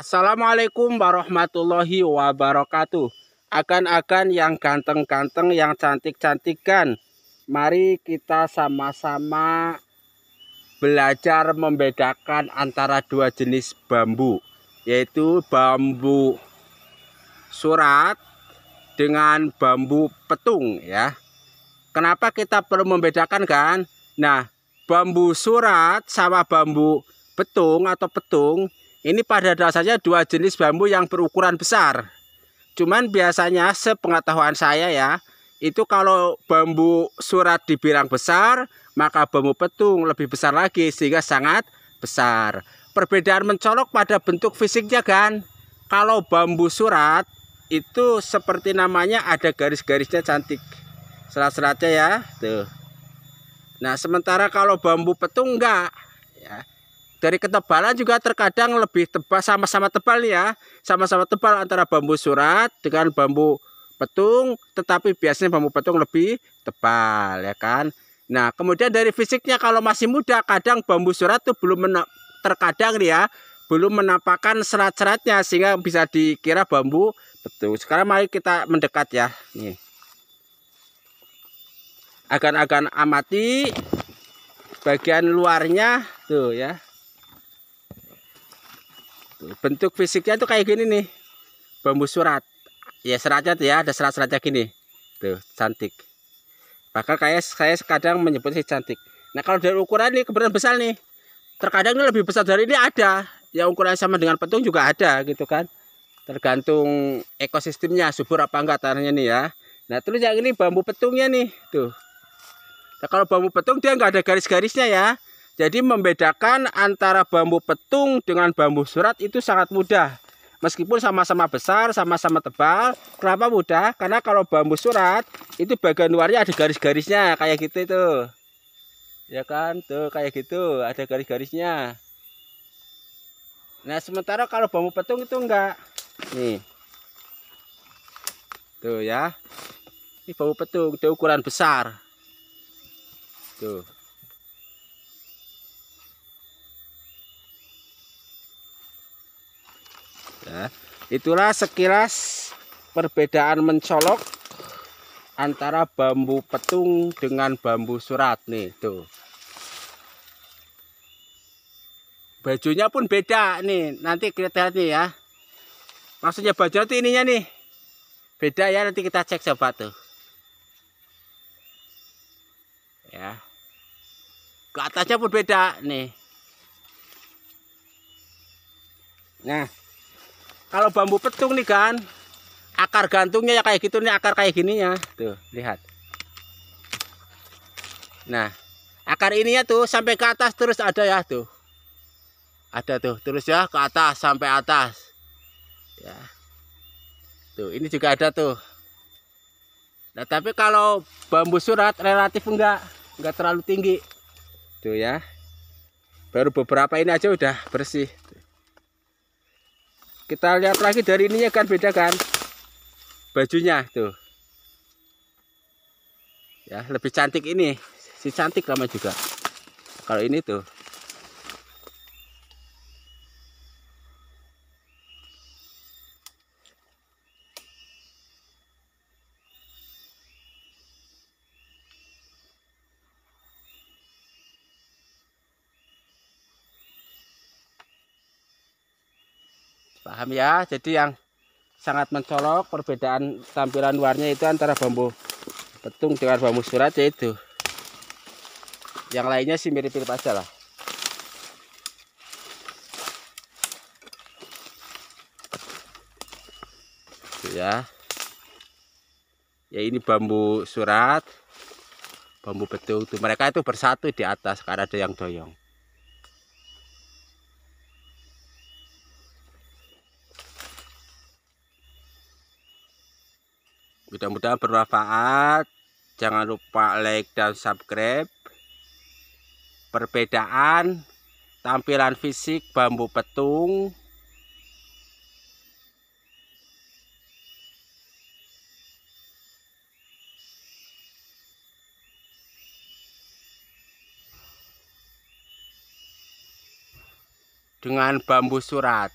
Assalamualaikum warahmatullahi wabarakatuh. Akan-akan yang ganteng-ganteng, yang cantik-cantikan. Mari kita sama-sama belajar membedakan antara dua jenis bambu, yaitu bambu surat dengan bambu petung ya. Kenapa kita perlu membedakan kan? Nah, bambu surat sama bambu petung atau petung ini pada dasarnya dua jenis bambu yang berukuran besar. Cuman biasanya sepengetahuan saya ya, itu kalau bambu surat dibilang besar, maka bambu petung lebih besar lagi sehingga sangat besar. Perbedaan mencolok pada bentuk fisiknya kan. Kalau bambu surat itu seperti namanya ada garis-garisnya cantik. Serat-seratnya ya, tuh. Nah, sementara kalau bambu petung enggak, ya dari ketebalan juga terkadang lebih tebal sama-sama tebal ya sama-sama tebal antara bambu surat dengan bambu petung tetapi biasanya bambu petung lebih tebal ya kan nah kemudian dari fisiknya kalau masih muda kadang bambu surat itu belum terkadang ya belum menampakkan serat-seratnya sehingga bisa dikira bambu petung. sekarang mari kita mendekat ya nih akan-akan amati bagian luarnya tuh ya Gitu. bentuk fisiknya tuh kayak gini nih bambu surat ya seratnya tuh ya ada serat-seratnya gini tuh cantik bahkan kayak saya kadang menyebut sih cantik nah kalau dari ukuran ini kebetulan besar nih terkadang ini lebih besar dari ini ada yang ukuran sama dengan petung juga ada gitu kan tergantung ekosistemnya subur apa enggak tanahnya nih ya nah terus yang ini bambu petungnya nih tuh nah, kalau bambu petung dia nggak ada garis-garisnya ya jadi membedakan antara bambu petung dengan bambu surat itu sangat mudah. Meskipun sama-sama besar, sama-sama tebal, kenapa mudah? Karena kalau bambu surat itu bagian luarnya ada garis-garisnya kayak gitu itu. Ya kan? Tuh kayak gitu, ada garis-garisnya. Nah, sementara kalau bambu petung itu enggak. Nih. Tuh ya. Ini bambu petung, itu ukuran besar. Tuh. ya. itulah sekilas perbedaan mencolok antara bambu petung dengan bambu surat nih tuh bajunya pun beda nih nanti kita lihat nih ya maksudnya baju itu ininya nih beda ya nanti kita cek coba tuh ya ke atasnya pun beda nih nah kalau bambu petung nih kan akar gantungnya ya kayak gitu nih akar kayak gini ya tuh lihat nah akar ininya tuh sampai ke atas terus ada ya tuh ada tuh terus ya ke atas sampai atas ya tuh ini juga ada tuh nah tapi kalau bambu surat relatif enggak enggak terlalu tinggi tuh ya baru beberapa ini aja udah bersih kita lihat lagi dari ininya kan beda kan bajunya tuh ya lebih cantik ini si cantik lama juga kalau ini tuh paham ya jadi yang sangat mencolok perbedaan tampilan luarnya itu antara bambu petung dengan bambu surat yaitu yang lainnya sih mirip-mirip aja lah gitu ya ya ini bambu surat bambu petung itu mereka itu bersatu di atas karena ada yang doyong mudah-mudahan bermanfaat jangan lupa like dan subscribe perbedaan tampilan fisik bambu petung dengan bambu surat